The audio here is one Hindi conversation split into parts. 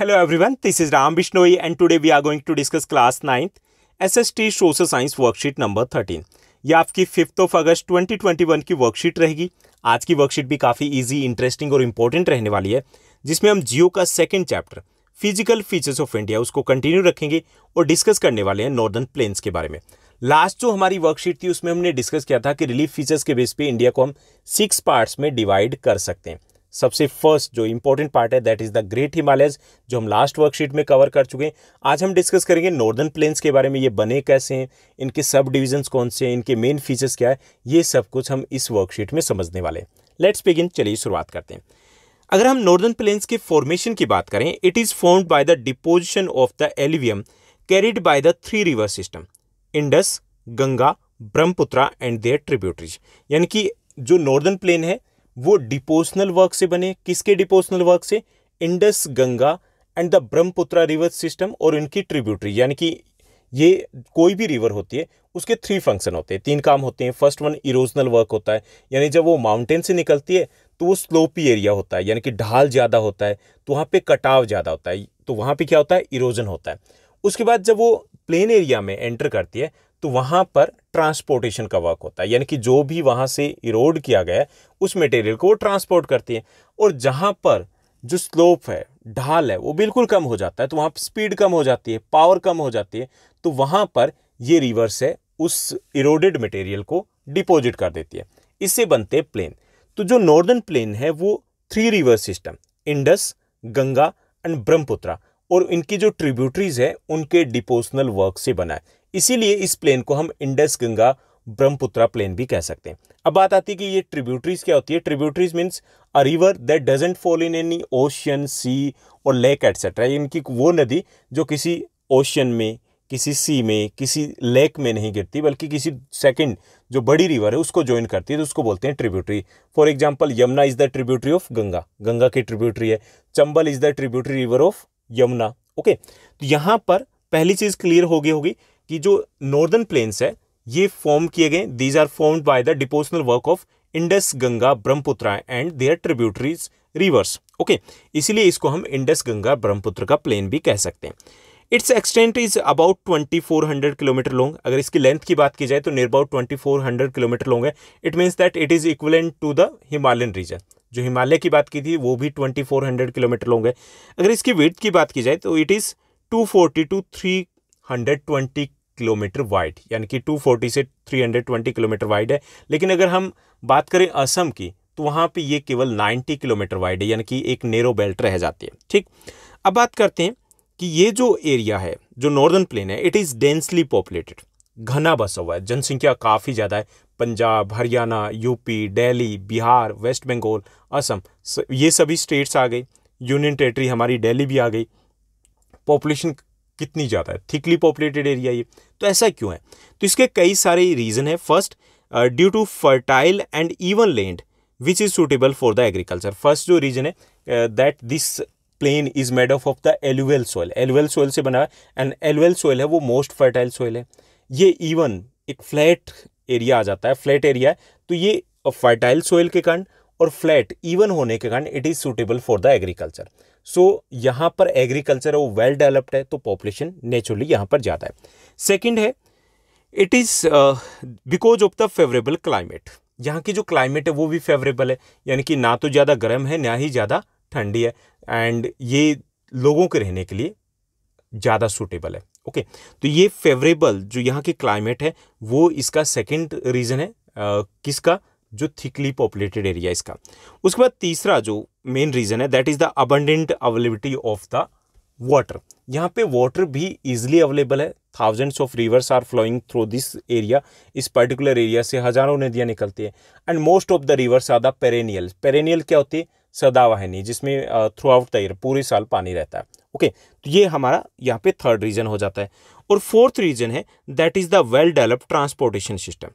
Hello this is Ram Bishnoi and today we are going to discuss class ninth S S T social science worksheet number thirteen ये आपकी फिफ्थ ऑफ अगस्त 2021 की वर्कशीट रहेगी आज की वर्कशीट भी काफ़ी इजी, इंटरेस्टिंग और इम्पोर्टेंट रहने वाली है जिसमें हम जियो का second chapter physical features of India उसको कंटिन्यू रखेंगे और डिस्कस करने वाले हैं नॉर्दर्न प्लेन्स के बारे में लास्ट जो हमारी वर्कशीट थी उसमें हमने डिस्कस किया था कि रिलीफ फीचर्स के बेस पे इंडिया को हम सिक्स पार्ट्स में डिवाइड कर सकते हैं सबसे फर्स्ट जो इंपॉर्टेंट पार्ट है that is the great Himalayas जो हम लास्ट वर्कशीट में कवर कर चुके हैं आज हम डिस्कस करेंगे नॉर्दर्न प्लेन्स के बारे में ये बने कैसे हैं इनके सब डिविजन्स कौन से हैं इनके मेन फीचर्स क्या है ये सब कुछ हम इस वर्कशीट में समझने वाले हैं लेट्स बिगिन चलिए शुरुआत करते हैं अगर हम नॉर्दर्न प्लेन्स के फॉर्मेशन की बात करें it is formed by the deposition of the alluvium carried by the three river system Indus Ganga Brahmaputra and their tributaries यानी कि जो नॉर्दर्न प्लेन है वो डिपोशनल वर्क से बने किसके डिपोशनल वर्क से Indus Ganga and the Brahmaputra river system और इनकी ट्रिब्यूटरी यानी कि ये कोई भी रिवर होती है उसके थ्री फंक्शन होते हैं तीन काम होते हैं फर्स्ट वन इरोजनल वर्क होता है यानी जब वो माउंटेन से निकलती है तो वो स्लोपी एरिया होता है यानी कि ढाल ज़्यादा होता है तो वहाँ पे कटाव ज़्यादा होता है तो वहाँ पे क्या होता है इरोजन होता है उसके बाद जब वो प्लेन एरिया में एंटर करती है तो वहाँ पर ट्रांसपोर्टेशन का वर्क होता है यानी कि जो भी वहाँ से इरोड किया गया उस मटेरियल को वो ट्रांसपोर्ट करती है और जहाँ पर जो स्लोप है ढाल है वो बिल्कुल कम हो जाता है तो वहाँ स्पीड कम हो जाती है पावर कम हो जाती है तो वहाँ पर ये रिवर्स है उस इरोडेड मटेरियल को डिपॉजिट कर देती है इससे बनते हैं प्लेन तो जो नॉर्दर्न प्लेन है वो three river system Indus Ganga and Brahmaputra और इनकी जो ट्रिब्यूटरीज है उनके डिपोजनल वर्क से बना है इसीलिए इस प्लेन को हम इंडस गंगा ब्रह्मपुत्रा प्लेन भी कह सकते हैं अब बात आती है कि ये ट्रिब्यूटरीज क्या होती है tributaries means a river that doesn't fall in any ocean sea और लेक एटसेट्रा इनकी वो नदी जो किसी ओशियन में किसी सी में किसी लेक में नहीं गिरती बल्कि किसी सेकंड जो बड़ी रिवर है उसको ज्वाइन करती है तो उसको बोलते हैं tributary for example Yamuna is the tributary of Ganga Ganga की ट्रिब्यूटरी है Chambal is the tributary river of Yamuna okay तो यहाँ पर पहली चीज़ क्लियर हो गई होगी कि जो नॉर्दर्न प्लेन्स है ये फॉर्म किए गए these are form by the depositional work of Indus Ganga Brahmaputra and their tributaries rivers okay इसीलिए इसको हम इंडस गंगा ब्रह्मपुत्र का प्लेन भी कह सकते हैं its extent is about 2400 kilometre long अगर इसकी लेंथ की बात की जाए तो नियर अबाउट 2400 किलोमीटर लॉन्ग है it means that it is equivalent to the Himalayan region जो हिमालय की बात की थी वो भी 2400 किलोमीटर लॉन्ग है अगर इसकी विथ की बात की जाए तो it is 240 to 320 kilometre wide यानी कि 240 से 320 किलोमीटर वाइड है लेकिन अगर हम बात करें असम की तो वहाँ पे ये केवल 90 किलोमीटर वाइड है यानी कि एक नेरो बेल्ट रह जाती है ठीक अब बात करते हैं कि ये जो एरिया है जो नॉर्दर्न प्लेन है इट इज़ डेंसली पॉपुलेटेड घना बसा हुआ है जनसंख्या काफ़ी ज़्यादा है पंजाब हरियाणा यूपी दिल्ली बिहार वेस्ट बंगाल असम ये सभी स्टेट्स आ गई यूनियन टेरेटरी हमारी दिल्ली भी आ गई पॉपुलेशन कितनी ज़्यादा है थिकली पॉपुलेटेड एरिया ये तो ऐसा क्यों है तो इसके कई सारे रीज़न uh, है first due to fertile and even land which is suitable for the agriculture first जो रीजन है that this plain is made of of the alluvial soil alluvial soil से बना है एंड एलुअल सोयल है वो मोस्ट फर्टाइल सोयल है ये इवन एक फ्लैट एरिया आ जाता है फ्लैट एरिया है तो ये फर्टाइल सोयल के कारण और फ्लैट इवन होने के कारण it is suitable for the agriculture so यहाँ पर एग्रीकल्चर वो वेल डेवलप्ड है तो पॉपुलेशन नेचुरली यहाँ पर ज़्यादा है सेकेंड है it is because of the favourable climate यहाँ की जो क्लाइमेट है वो भी फेवरेबल है यानी कि ना तो ज़्यादा गर्म है ना ही ज़्यादा ठंडी है एंड ये लोगों के रहने के लिए ज़्यादा सुटेबल है ओके okay. तो ये फेवरेबल जो यहाँ की क्लाइमेट है वो इसका सेकंड रीज़न है आ, uh, किसका जो थिकली पॉपुलेटेड एरिया इसका उसके बाद तीसरा जो मेन रीज़न है that is the abundant availability of the water यहाँ पे वाटर भी इजिली अवेलेबल है thousands of rivers are flowing through this area इस पर्टिकुलर एरिया से हजारों नदियाँ निकलती है and most of the rivers are the perennial perennial क्या होती है सदावाहिनी जिसमें थ्रू आउट द ईयर पूरे साल पानी रहता है ओके okay, तो ये हमारा यहाँ पे थर्ड रीजन हो जाता है और फोर्थ रीजन है that is the well developed transportation system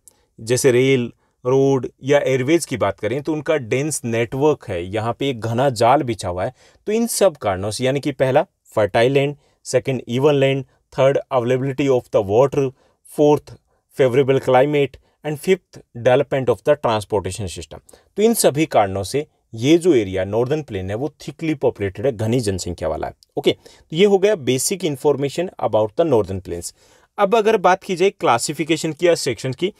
जैसे रेल रोड या एयरवेज की बात करें तो उनका डेंस नेटवर्क है यहाँ पे एक घना जाल बिछा हुआ है तो इन सब कारणों से यानी कि पहला fertile land second even land third availability of the water fourth favourable climate and fifth development of the transportation system तो इन सभी कारणों से ये जो एरिया नॉर्दर्न प्लेन है वो थिकली पॉपुलेटेड है घनी जनसंख्या वाला है ओके तो ये हो गया basic information about the northern plains अब अगर बात की जाए क्लासिफिकेशन की या सेक्शन की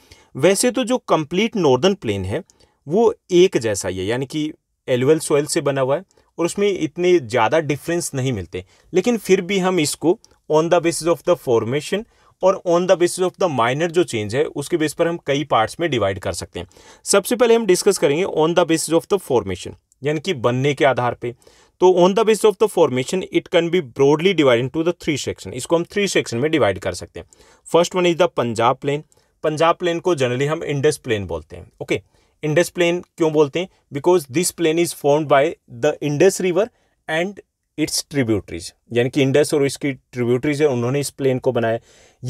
वैसे तो जो कंप्लीट नॉर्दर्न प्लेन है वो एक जैसा ही है यानी कि एलुअल सोयल से बना हुआ है और उसमें इतने ज़्यादा डिफरेंस नहीं मिलते लेकिन फिर भी हम इसको on the basis of the formation और on the basis of the minor जो चेंज है उसके बेस पर हम कई पार्ट्स में डिवाइड कर सकते हैं सबसे पहले हम डिस्कस करेंगे on the basis of the formation यानी कि बनने के आधार पे तो on the basis of the formation it can be broadly divide to the three section इसको हम थ्री सेक्शन में डिवाइड कर सकते हैं first one is the Punjab plain Punjab plain को जनरली हम इंडस प्लेन बोलते हैं ओके इंडस प्लेन क्यों बोलते हैं because this plain is formed by the Indus river and its tributaries यानी कि इंडस और इसकी ट्रिब्यूटरीज है उन्होंने इस प्लेन को बनाया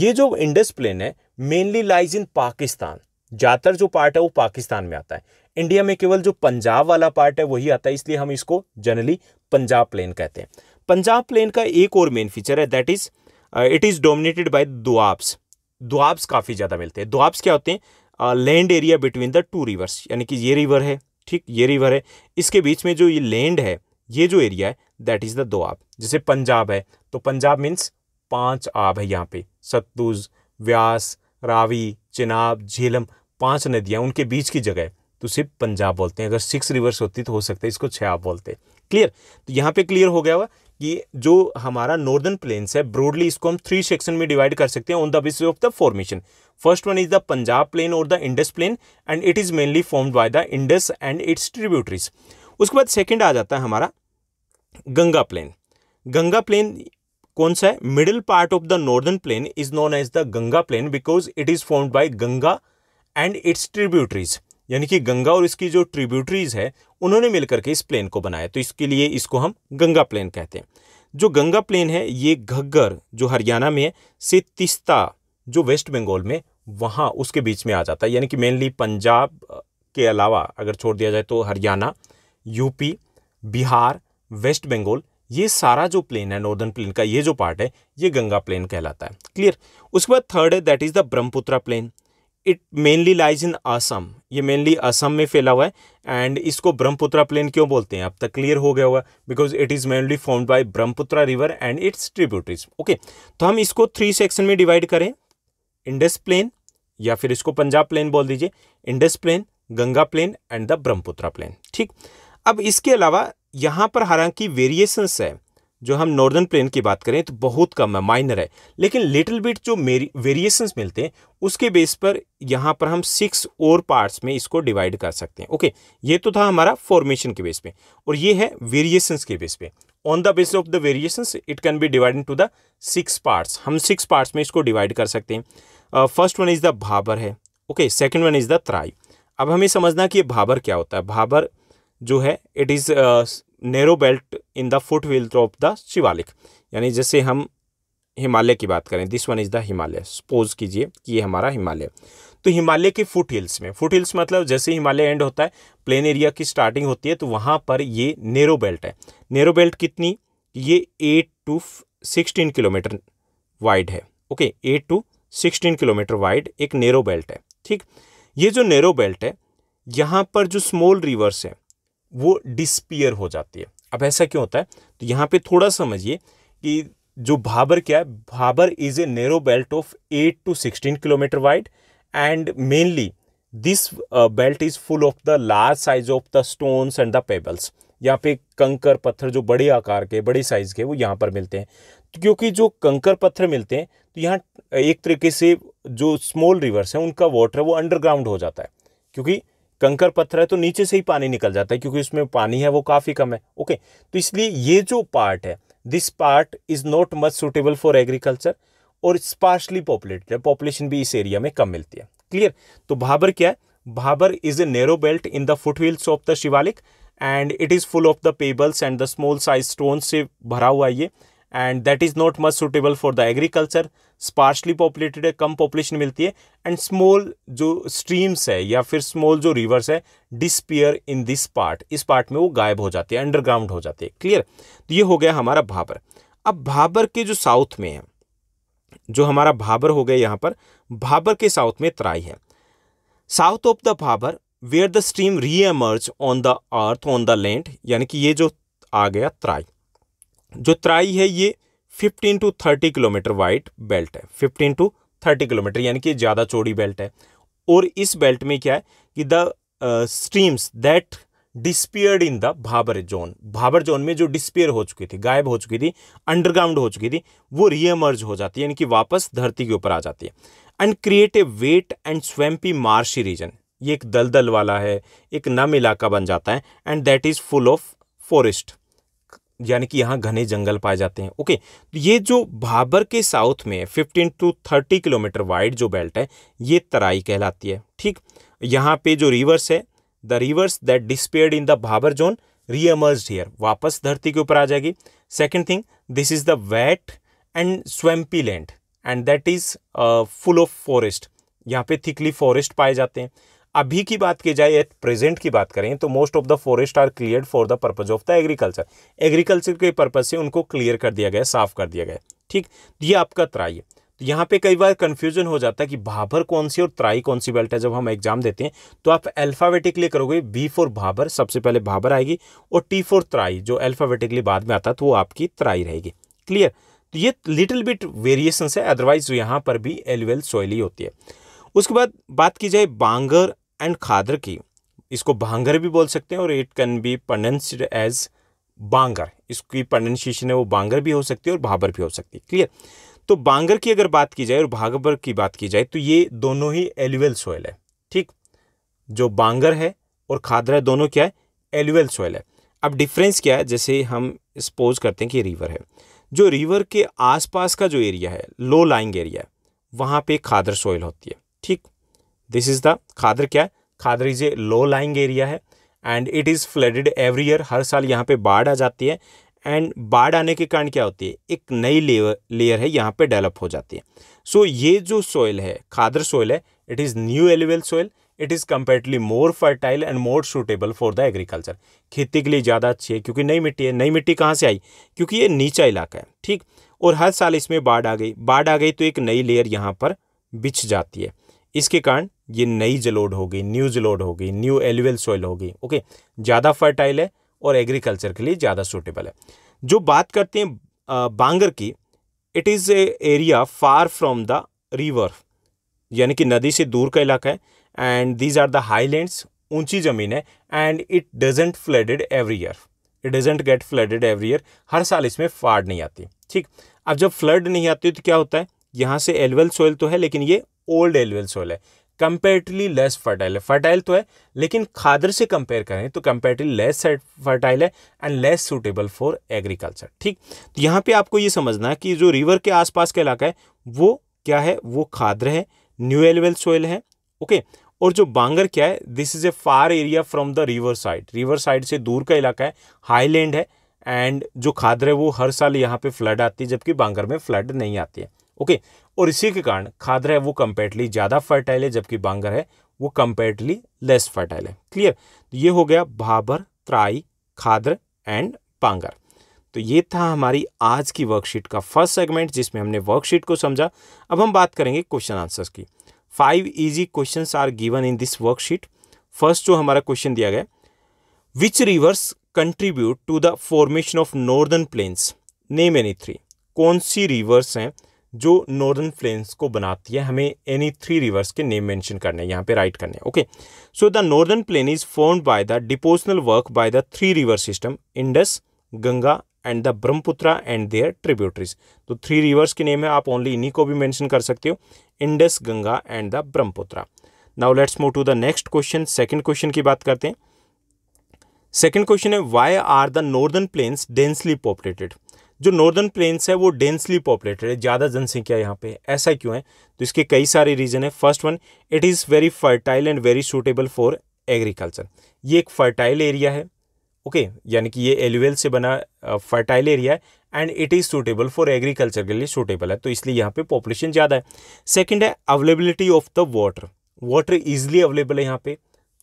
ये जो इंडस प्लेन है मेनली लाइज इन पाकिस्तान ज़्यादातर जो पार्ट है वो पाकिस्तान में आता है इंडिया में केवल जो पंजाब वाला पार्ट है वही आता है इसलिए हम इसको जनरली पंजाब प्लेन कहते हैं पंजाब प्लेन का एक और मेन फीचर है that is it is dominated by doabs doabs काफ़ी ज़्यादा मिलते हैं दुआब्स क्या होते हैं land area between the two rivers यानी कि ये रिवर है ठीक ये रिवर है इसके बीच में जो ये लैंड है ये जो एरिया है दैट इज़ द दुआब जैसे पंजाब है तो पंजाब मीन्स पांच आब है यहाँ पे सतलुज व्यास रावी चिनाब झेलम पांच नदियाँ उनके बीच की जगह है तो सिर्फ पंजाब बोलते हैं अगर सिक्स रिवर्स होती तो हो सकता है इसको छः आप बोलते हैं क्लियर तो यहाँ पे क्लियर हो गया हुआ कि जो हमारा नॉर्दर्न प्लेन्स है ब्रॉडली इसको हम थ्री सेक्शन में डिवाइड कर सकते हैं on the basis of the formation first one is the Punjab plain और the Indus plain and it is mainly formed by the Indus and its tributaries उसके बाद सेकेंड आ जाता है हमारा गंगा प्लेन गंगा प्लेन कौन सा है middle part of the northern plain is known as the Ganga plain because it is formed by Ganga and its tributaries यानी कि गंगा और इसकी जो ट्रिब्यूटरीज है उन्होंने मिलकर के इस प्लेन को बनाया तो इसके लिए इसको हम गंगा प्लेन कहते हैं जो गंगा प्लेन है ये घग्गर जो हरियाणा में है से तिस्ता जो वेस्ट बंगाल में वहाँ उसके बीच में आ जाता है यानी कि मेनली पंजाब के अलावा अगर छोड़ दिया जाए तो हरियाणा यूपी बिहार वेस्ट बंगाल ये सारा जो प्लेन है नॉर्दर्न प्लेन का ये जो पार्ट है ये गंगा प्लेन कहलाता है क्लियर उसके बाद थर्ड है that is the Brahmaputra plain it mainly lies in Assam ये मेनली असम में फैला हुआ है एंड इसको ब्रह्मपुत्रा प्लेन क्यों बोलते हैं अब तक क्लियर हो गया होगा because it is mainly formed by Brahmaputra river and its tributaries okay तो हम इसको थ्री सेक्शन में डिवाइड करें इंडस प्लेन या फिर इसको पंजाब प्लेन बोल दीजिए Indus plain Ganga plain and the Brahmaputra plain ठीक अब इसके अलावा यहाँ पर हालांकि वेरिएशंस है जो हम नॉर्दर्न प्लेन की बात करें तो बहुत कम है माइनर है लेकिन लिटिल बिट जो मेरी वेरिएशंस मिलते हैं उसके बेस पर यहाँ पर हम सिक्स और पार्ट्स में इसको डिवाइड कर सकते हैं ओके ये तो था हमारा फॉर्मेशन के बेस पे और ये है वेरिएशंस के बेस पे on the base of the variations it can be divide to the six parts हम सिक्स पार्ट्स में इसको डिवाइड कर सकते हैं first one is the Bhabar है okay second one is the Terai अब हमें समझना कि ये भाबर क्या होता है भाबर जो है it is narrow belt in the foot hill of the Shivalik यानी जैसे हम हिमालय की बात करें this one is the Himalaya suppose कीजिए कि ये हमारा हिमालय तो हिमालय के फुट हिल्स में फुट हिल्स मतलब जैसे हिमालय एंड होता है प्लेन एरिया की स्टार्टिंग होती है तो वहाँ पर ये नेरो बेल्ट है नेरो बेल्ट कितनी ये eight to sixteen kilometre wide है okay eight to sixteen kilometre wide एक नेरो बेल्ट है ठीक ये जो नेरो बेल्ट है यहाँ पर जो स्मॉल रिवर्स है वो डिसपियर हो जाती है अब ऐसा क्यों होता है तो यहाँ पे थोड़ा समझिए कि जो भाबर क्या है Bhabar is a narrow belt of eight to sixteen kilometre wide and mainly this belt is full of the large size of the stones and the pebbles यहाँ पे कंकर पत्थर जो बड़े आकार के बड़े साइज के वो यहाँ पर मिलते हैं तो क्योंकि जो कंकर पत्थर मिलते हैं तो यहाँ एक तरीके से जो स्मॉल रिवर्स हैं उनका वाटर वो अंडरग्राउंड हो जाता है क्योंकि कंकर पत्थर है तो नीचे से ही पानी निकल जाता है क्योंकि उसमें पानी है वो काफ़ी कम है ओके तो इसलिए ये जो पार्ट है this part is not much suitable for agriculture और स्पार्शली पॉपुलेटेड है पॉपुलेशन भी इस एरिया में कम मिलती है क्लियर तो भाबर क्या है Bhabar is a narrow belt in the foothills of the Shivalik and it is full of the pebbles and the small size stone से भरा हुआ ये and that is not much suitable for the agriculture sparsely populated है कम पॉपुलेशन मिलती है एंड स्मॉल जो स्ट्रीम्स है या फिर स्मॉल जो रिवर्स है डिसपियर इन दिस पार्ट इस पार्ट में वो गायब हो जाती है अंडरग्राउंड हो जाती है क्लियर तो ये हो गया हमारा भाबर अब भाबर के जो साउथ में है जो हमारा भाबर हो गया यहाँ पर भाबर के साउथ में तराई है south of the Bhabar where the stream reemerge on the earth on the land यानी कि ये जो आ गया तराई जो तराई है ये 15 टू 30 किलोमीटर वाइड बेल्ट है 15 टू 30 किलोमीटर यानी कि ज़्यादा चौड़ी बेल्ट है और इस बेल्ट में क्या है कि the streams that disappeared in the Bhabar zone Bhabar zone में जो डिस्पियर हो चुकी थी गायब हो चुकी थी अंडरग्राउंड हो चुकी थी वो रीएमर्ज हो जाती है यानी कि वापस धरती के ऊपर आ जाती है and create a wet and swampy marshy region ये एक दलदल वाला है एक नम इलाका बन जाता है and that is full of forest यानी कि यहाँ घने जंगल पाए जाते हैं ओके तो ये जो भाबर के साउथ में 15 टू 30 किलोमीटर वाइड जो बेल्ट है ये तराई कहलाती है ठीक यहाँ पे जो रिवर्स है the rivers that disappear in the Bhabar zone reemerge here वापस धरती के ऊपर आ जाएगी second thing this is the wet and swampy land and that is full of forest यहाँ पे थिकली फॉरेस्ट पाए जाते हैं अभी की बात की जाए एट प्रेजेंट की बात करें तो most of the forest are clear for the purpose of the agriculture agriculture के पर्पज से उनको क्लियर कर दिया गया साफ कर दिया गया ठीक ये आपका त्राई है तो यहाँ पे कई बार कन्फ्यूजन हो जाता है कि भाभर कौन सी और त्राई कौन सी बेल्ट है जब हम एग्जाम देते हैं तो आप अल्फ़ावेटिकली करोगे बी फॉर भाभर सबसे पहले भाभर आएगी और टी फॉर त्राई जो अल्फ़ावेटिकली बाद में आता है तो वो आपकी त्राई रहेगी क्लियर तो ये लिटिल बिट वेरिएशन है अदरवाइज यहाँ पर भी एलुअल सोयली होती है उसके बाद बात की जाए बांगर एंड खादर की इसको भांगर भी बोल सकते हैं और it can be pronounced as Bangar इसकी प्रोनाउंसिएशन है वो बांगर भी हो सकती है और भाबर भी हो सकती है क्लियर तो बांगर की अगर बात की जाए और भागबर की बात की जाए तो ये दोनों ही एलिवेल सोयल है ठीक जो बांगर है और खादर है दोनों क्या है एलिवेल सोयल है अब डिफरेंस क्या है जैसे हम सपोज करते हैं कि रिवर है जो रिवर के आसपास का जो एरिया है लो लाइंग एरिया है वहाँ पर खादर सोयल होती है ठीक दिस इज़ द खादर क्या है Khadar is a low lying area है and it is flooded every year हर साल यहाँ पे बाढ़ आ जाती है एंड बाढ़ आने के कारण क्या होती है एक नई लेयर लेयर है यहाँ पे डेवलप हो जाती है सो so, ये जो सॉइल है खादर सॉइल है it is new alluvial soil it is comparatively more fertile and more suitable for the agriculture खेती के लिए ज़्यादा अच्छी है क्योंकि नई मिट्टी है नई मिट्टी कहाँ से आई क्योंकि ये नीचा इलाका है ठीक और हर साल इसमें बाढ़ आ गई बाढ़ आ गई तो एक नई लेयर यहाँ पर बिछ जाती है इसके कारण ये नई जलोड होगी न्यू जलोड होगी न्यू एलिवेल सॉइल होगी ओके ज़्यादा फर्टाइल है और एग्रीकल्चर के लिए ज़्यादा सूटेबल है जो बात करते हैं बांगर की it is a area far from the river यानी कि नदी से दूर का इलाका है and these are the highlands ऊंची ज़मीन है and it doesn't flooded every year it doesn't get flooded every year हर साल इसमें फाड़ नहीं आती ठीक अब जब फ्लड नहीं आती तो क्या होता है यहाँ से एलवेल सॉइल तो है लेकिन ये ओल्ड एलवेल सॉइल है कंपेरेटिवली लेस फर्टाइल है फर्टाइल तो है लेकिन खादर से कंपेयर करें तो कंपेरेटिवली लेस फर्टाइल है and less suitable for agriculture ठीक तो यहाँ पे आपको ये समझना है कि जो रिवर के आसपास का इलाका है वो क्या है वो खादर है न्यू एलवेल सोयल है ओके और जो बांगर क्या है this is a far area from the river side river side से दूर का इलाका है हाईलैंड है एंड जो खादर है वो हर साल यहाँ पे फ्लड आती है जबकि बांगर में फ्लड नहीं आती है ओके और इसी के कारण खादर है वो कंपेटली ज़्यादा फर्टाइल है जबकि बांगर है वो कंपेटली लेस फर्टाइल है क्लियर तो ये हो गया भाबर त्राई खादर एंड पांगर तो ये था हमारी आज की वर्कशीट का फर्स्ट सेगमेंट जिसमें हमने वर्कशीट को समझा अब हम बात करेंगे क्वेश्चन आंसर्स की five easy questions are given in this worksheet first जो हमारा क्वेश्चन दिया गया which rivers contribute to the formation of northern plains name any three कौन सी रिवर्स हैं जो नॉर्दर्न प्लेन्स को बनाती है हमें एनी थ्री रिवर्स के नेम मेंशन करने हैं यहाँ पे राइट करने हैं okay so the northern plain is formed by the depositional work by the three river system Indus Ganga and the Brahmaputra and their tributaries तो थ्री रिवर्स के नेम है आप ओनली इन्हीं को भी मैंशन कर सकते हो Indus Ganga and the Brahmaputra now let's move to the next question second question की बात करते हैं सेकेंड क्वेश्चन है why are the northern plains densely populated जो नॉर्दर्न प्लेन्स है वो डेंसली पॉपुलेटेड है ज़्यादा जनसंख्या यहाँ पे ऐसा क्यों है तो इसके कई सारे रीज़न है first one it is very fertile and very suitable for agriculture ये एक फर्टाइल एरिया है ओके okay, यानी कि ये एलुवेल से बना फर्टाइल एरिया है and it is suitable for agriculture के लिए सूटेबल है तो इसलिए यहाँ पे पॉपुलेशन ज़्यादा है सेकंड है availability of the water water easily available है यहाँ पे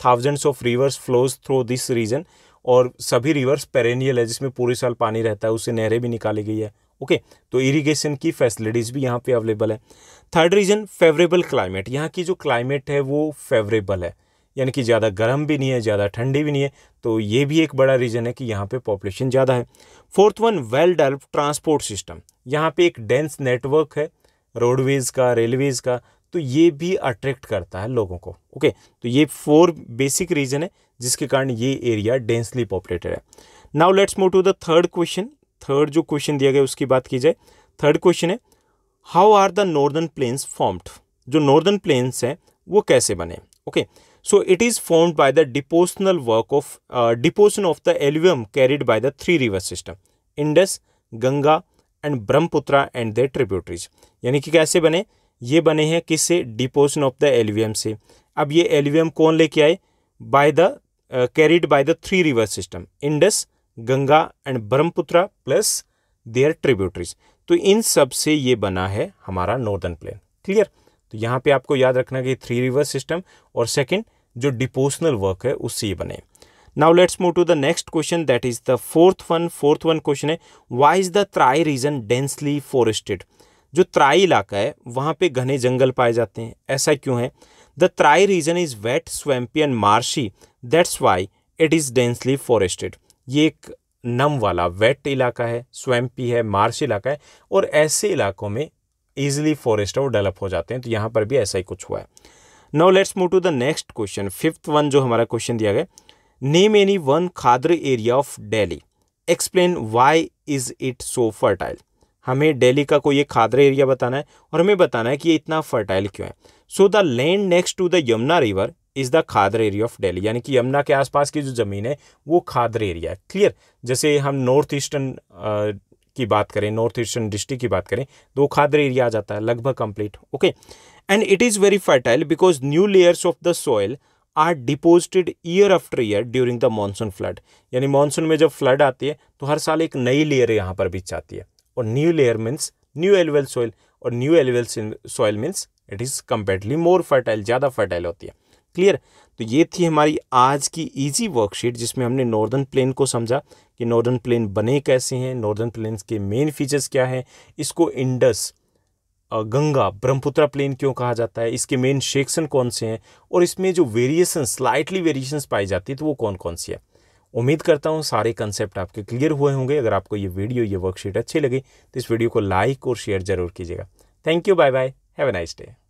thousands of rivers flows through this region और सभी रिवर्स पेरेनियल है जिसमें पूरे साल पानी रहता है उससे नहरें भी निकाली गई है ओके तो इरिगेशन की फैसिलिटीज़ भी यहाँ पे अवेलेबल है थर्ड रीजन फेवरेबल क्लाइमेट यहाँ की जो क्लाइमेट है वो फेवरेबल है यानी कि ज़्यादा गर्म भी नहीं है ज़्यादा ठंडी भी नहीं है तो ये भी एक बड़ा रीज़न है कि यहाँ पे पॉपुलेशन ज़्यादा है fourth one well develop transport system यहाँ पे एक डेंस नेटवर्क है रोडवेज़ का रेलवेज़ का तो ये भी अट्रैक्ट करता है लोगों को ओके तो ये फोर बेसिक रीज़न है जिसके कारण ये एरिया डेंसली पॉपुलेटेड है now let's move to the third question third जो क्वेश्चन दिया गया उसकी बात की जाए थर्ड क्वेश्चन है how are the northern plains formed जो नॉर्दर्न प्लेन्स हैं वो कैसे बने okay so it is formed by the depositional work of deposition of the alluvium carried by the three river system Indus Ganga and Brahmaputra and their tributaries यानी कि कैसे बने ये बने हैं किससे डिपोशन ऑफ द एल्यूम से अब ये एल्यूम कौन लेके आए by the Uh, carried by the three river system Indus Ganga and Brahmaputra plus their tributaries तो इन सब से ये बना है हमारा नॉर्दर्न प्लेन क्लियर तो यहाँ पे आपको याद रखना कि थ्री रिवर सिस्टम और सेकंड जो डिपोशनल वर्क है उससे ये बने now let's move to the next question that is the fourth one fourth one question है why is the Terai region densely forested जो त्राई इलाका है वहाँ पे घने जंगल पाए जाते हैं ऐसा क्यों है The Thrai region is wet, swampy and marshy. That's why it is densely forested. ये एक नम वाला वेट इलाका है स्वैम्पी है मार्श इलाका है और ऐसे इलाकों में ईजिली फॉरेस्ट और डेवलप हो जाते हैं तो यहाँ पर भी ऐसा ही कुछ हुआ है now let's move to the next question fifth one जो हमारा क्वेश्चन दिया गया name any one Khadar area of Delhi explain why is it so fertile हमें डेली का कोई एक खादरा एरिया बताना है और हमें बताना है कि ये इतना फर्टाइल क्यों है so the land next to the Yamuna river is the Khadar area of Delhi यानी कि यमुना के आसपास की जो ज़मीन है वो खादर एरिया है क्लियर जैसे हम नॉर्थ ईस्टर्न की बात करें नॉर्थ ईस्टर्न डिस्ट्रिक्ट की बात करें तो वो खादर एरिया आ जाता है लगभग complete okay and it is very fertile because new layers of the soil are deposited year after year during the monsoon flood यानी मानसून में जब फ्लड आती है तो हर साल एक नई लेयर यहाँ पर भी जाती है और new layer means new alluvial soil और new alluvial soil means it is comparatively more fertile ज़्यादा फर्टाइल होती है क्लियर तो ये थी हमारी आज की इजी वर्कशीट जिसमें हमने नॉर्दर्न प्लेन को समझा कि नॉर्दर्न प्लेन बने कैसे हैं नॉर्दर्न प्लेन के मेन फीचर्स क्या हैं इसको इंडस गंगा ब्रह्मपुत्रा प्लेन क्यों कहा जाता है इसके मेन सेक्शन कौन से हैं और इसमें जो वेरिएशन स्लाइटली वेरिएशन पाई जाती है तो वो कौन कौन सी है उम्मीद करता हूँ सारे कंसेप्ट आपके क्लियर हुए होंगे अगर आपको ये वीडियो ये वर्कशीट अच्छी लगी तो इस वीडियो को लाइक और शेयर जरूर कीजिएगा thank you bye bye have a nice day